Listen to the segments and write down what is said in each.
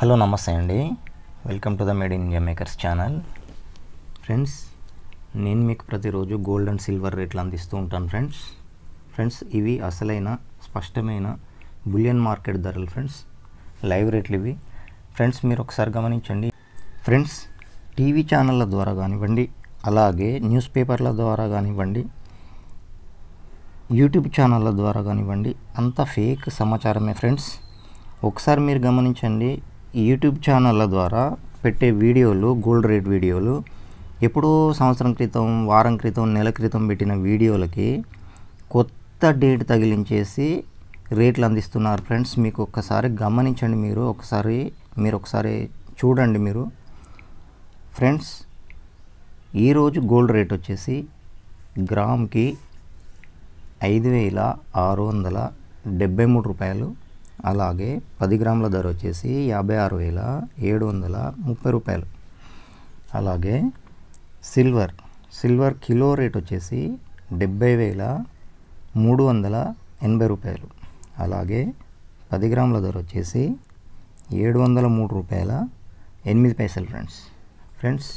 hello నమస్తే అండి welcome to the made in India makers channel friends నేను మీకు ప్రతిరోజు గోల్డ్ అండ్ సిల్వర్ రేట్లు అందిస్తూ ఉంటాను ఫ్రెండ్స్ ఫ్రెండ్స్ ఇవి అసలైన స్పష్టమైన బులియన్ మార్కెట్ ధరలు ఫ్రెండ్స్ లైవ్ రేట్లు ఇవి ఫ్రెండ్స్ మీరు ఒకసారి గమనించండి ఫ్రెండ్స్ టీవీ ఛానళ్ళ ద్వారా కానివ్వండి అలాగే న్యూస్ పేపర్ల ద్వారా కానివ్వండి యూట్యూబ్ ఛానళ్ళ ద్వారా కానివ్వండి అంత ఫేక్ సమాచారమే ఫ్రెండ్స్ ఒకసారి మీరు గమనించండి ఈ యూట్యూబ్ ఛానళ్ళ ద్వారా పెట్టే వీడియోలు గోల్డ్ రేట్ వీడియోలు ఎప్పుడో సంవత్సరం క్రితం వారం క్రితం నెల క్రితం పెట్టిన వీడియోలకి కొత్త డేట్ తగిలించేసి రేట్లు అందిస్తున్నారు ఫ్రెండ్స్ మీకు ఒక్కసారి గమనించండి మీరు ఒకసారి మీరు ఒకసారి చూడండి మీరు ఫ్రెండ్స్ ఈరోజు గోల్డ్ రేట్ వచ్చేసి గ్రామ్కి ఐదు వేల ఆరు వందల డెబ్బై మూడు రూపాయలు అలాగే పది గ్రాముల ధర వచ్చేసి యాభై ఆరు వేల ఏడు వందల ముప్పై రూపాయలు అలాగే సిల్వర్ సిల్వర్ కిలో రేట్ వచ్చేసి డెబ్బై వేల మూడు వందల ఎనభై రూపాయలు అలాగే పది గ్రాముల ధర వచ్చేసి ఏడు వందల మూడు రూపాయల ఎనిమిది పైసలు ఫ్రెండ్స్ ఫ్రెండ్స్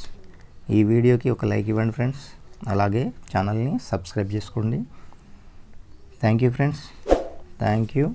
ఈ వీడియోకి ఒక లైక్ ఇవ్వండి ఫ్రెండ్స్ అలాగే ఛానల్ని సబ్స్క్రైబ్ చేసుకోండి thank you friends thank you